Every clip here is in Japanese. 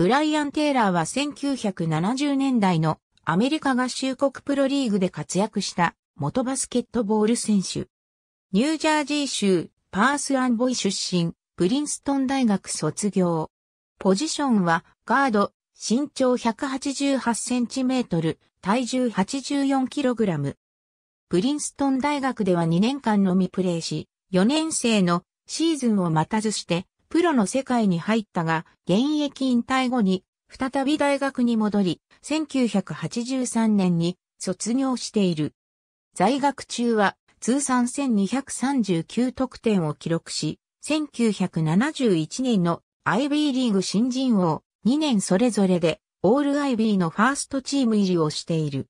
ブライアン・テイラーは1970年代のアメリカ合衆国プロリーグで活躍した元バスケットボール選手。ニュージャージー州パースアンボイ出身、プリンストン大学卒業。ポジションはガード、身長188センチメートル、体重84キログラム。プリンストン大学では2年間のみプレーし、4年生のシーズンを待たずしてプロの世界に入ったが、現役引退後に、再び大学に戻り、1983年に卒業している。在学中は通算1239得点を記録し、1971年の IB リーグ新人王2年それぞれでオール IB のファーストチーム入りをしている。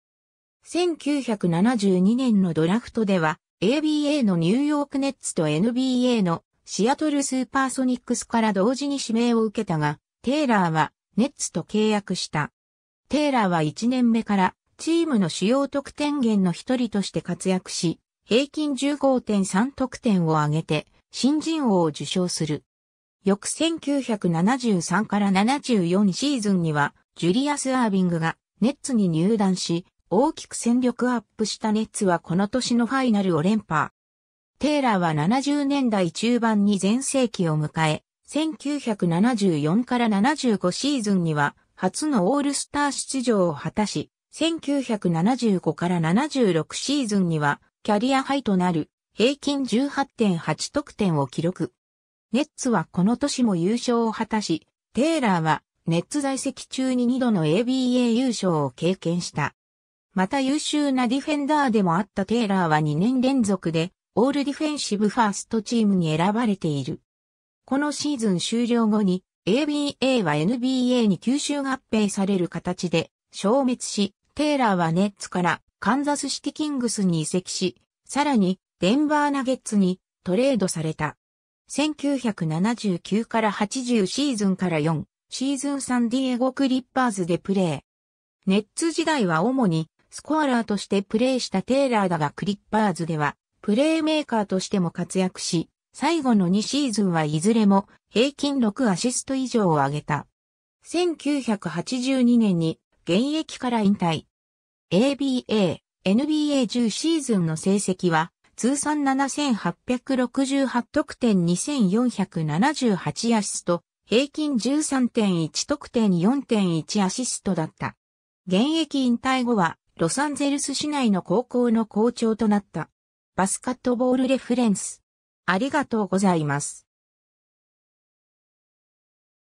1972年のドラフトでは ABA のニューヨークネッツと NBA のシアトルスーパーソニックスから同時に指名を受けたが、テイラーはネッツと契約した。テイラーは1年目からチームの主要得点源の一人として活躍し、平均15.3得点を挙げて新人王を受賞する。翌1973から74シーズンには、ジュリアス・アービングがネッツに入団し、大きく戦力アップしたネッツはこの年のファイナルを連覇。テイラーは70年代中盤に全盛期を迎え、1974から75シーズンには初のオールスター出場を果たし、1975から76シーズンにはキャリアハイとなる平均18.8得点を記録。ネッツはこの年も優勝を果たし、テイラーはネッツ在籍中に2度の ABA 優勝を経験した。また優秀なディフェンダーでもあったテイラーは2年連続でオールディフェンシブファーストチームに選ばれている。このシーズン終了後に ABA は NBA に吸収合併される形で消滅し、テイラーはネッツからカンザスシティキングスに移籍し、さらにデンバーナゲッツにトレードされた。1979から80シーズンから4シーズンサンディエゴクリッパーズでプレー。ネッツ時代は主にスコアラーとしてプレーしたテイラーだがクリッパーズではプレーメーカーとしても活躍し、最後の2シーズンはいずれも平均6アシスト以上を上げた。1982年に現役から引退。ABA、NBA10 シーズンの成績は通算7868得点2478アシスト、平均13.1得点4.1アシストだった。現役引退後はロサンゼルス市内の高校の校長となった。バスカットボールレフレンス。ありがとうございます。